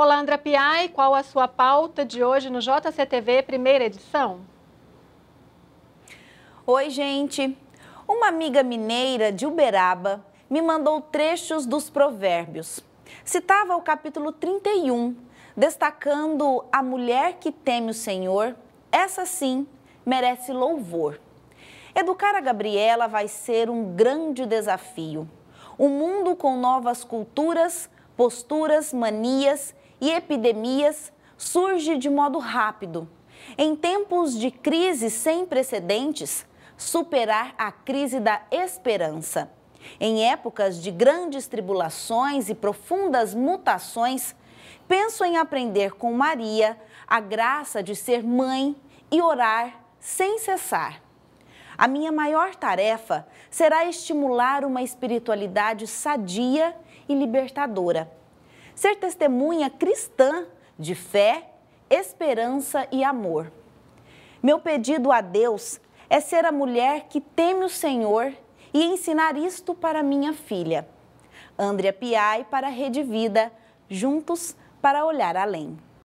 Olá, Andra Piai, qual a sua pauta de hoje no JCTV, primeira edição? Oi, gente. Uma amiga mineira de Uberaba me mandou trechos dos provérbios. Citava o capítulo 31, destacando a mulher que teme o Senhor, essa sim merece louvor. Educar a Gabriela vai ser um grande desafio. Um mundo com novas culturas, posturas, manias e epidemias surge de modo rápido. Em tempos de crise sem precedentes, superar a crise da esperança. Em épocas de grandes tribulações e profundas mutações, penso em aprender com Maria a graça de ser mãe e orar sem cessar. A minha maior tarefa será estimular uma espiritualidade sadia e libertadora ser testemunha cristã de fé, esperança e amor. Meu pedido a Deus é ser a mulher que teme o Senhor e ensinar isto para minha filha. Andrea Piai para a Rede Vida, juntos para olhar além.